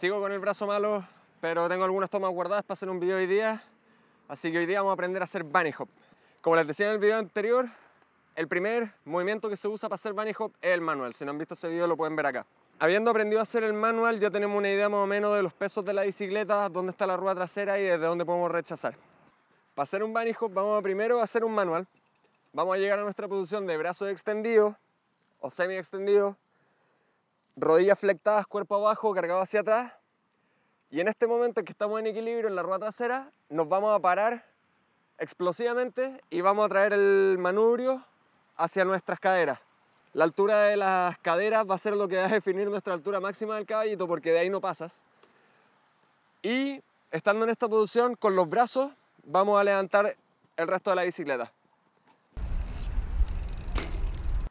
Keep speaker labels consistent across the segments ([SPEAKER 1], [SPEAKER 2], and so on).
[SPEAKER 1] Sigo con el brazo malo, pero tengo algunas tomas guardadas para hacer un video hoy día. Así que hoy día vamos a aprender a hacer bunny hop. Como les decía en el video anterior, el primer movimiento que se usa para hacer bunny hop es el manual. Si no han visto ese video lo pueden ver acá. Habiendo aprendido a hacer el manual, ya tenemos una idea más o menos de los pesos de la bicicleta, dónde está la rueda trasera y desde dónde podemos rechazar. Para hacer un bunny hop vamos a primero a hacer un manual. Vamos a llegar a nuestra posición de brazo extendido o semi extendido, rodillas flectadas, cuerpo abajo, cargado hacia atrás y en este momento que estamos en equilibrio en la rueda trasera, nos vamos a parar explosivamente y vamos a traer el manubrio hacia nuestras caderas. La altura de las caderas va a ser lo que va a definir nuestra altura máxima del caballito porque de ahí no pasas. Y estando en esta posición, con los brazos vamos a levantar el resto de la bicicleta.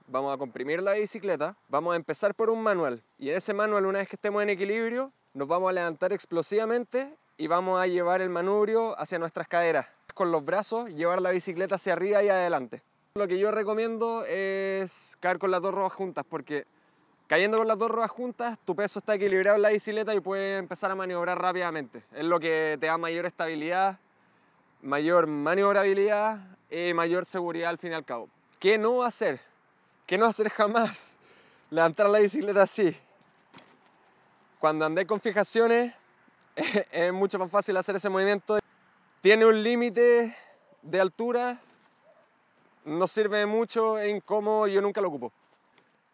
[SPEAKER 1] Vamos a comprimir la bicicleta, vamos a empezar por un manual y en ese manual una vez que estemos en equilibrio nos vamos a levantar explosivamente y vamos a llevar el manubrio hacia nuestras caderas. Con los brazos, llevar la bicicleta hacia arriba y adelante. Lo que yo recomiendo es caer con las dos ruedas juntas porque cayendo con las dos ruedas juntas tu peso está equilibrado en la bicicleta y puedes empezar a maniobrar rápidamente. Es lo que te da mayor estabilidad, mayor maniobrabilidad y mayor seguridad al fin y al cabo. ¿Qué no hacer? ¿Qué no hacer jamás? Levantar la bicicleta así, cuando andáis con fijaciones es mucho más fácil hacer ese movimiento. Tiene un límite de altura, no sirve mucho, es cómo yo nunca lo ocupo.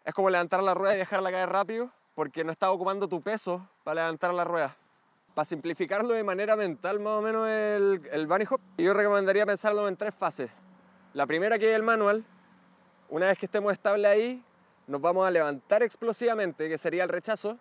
[SPEAKER 1] Es como levantar la rueda y dejarla caer rápido porque no estás ocupando tu peso para levantar la rueda. Para simplificarlo de manera mental, más o menos el, el bunny hop, yo recomendaría pensarlo en tres fases. La primera que es el manual, una vez que estemos estable ahí, nos vamos a levantar explosivamente, que sería el rechazo,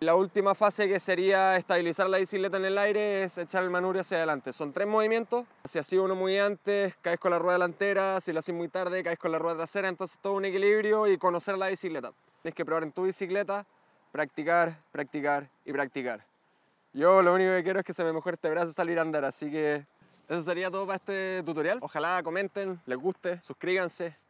[SPEAKER 1] la última fase que sería estabilizar la bicicleta en el aire es echar el manubrio hacia adelante. Son tres movimientos. Si así uno muy antes, caes con la rueda delantera. Si lo haces muy tarde, caes con la rueda trasera. Entonces todo un equilibrio y conocer la bicicleta. Tienes que probar en tu bicicleta, practicar, practicar y practicar. Yo lo único que quiero es que se me mejore este brazo salir a andar, así que eso sería todo para este tutorial. Ojalá comenten, les guste, suscríbanse,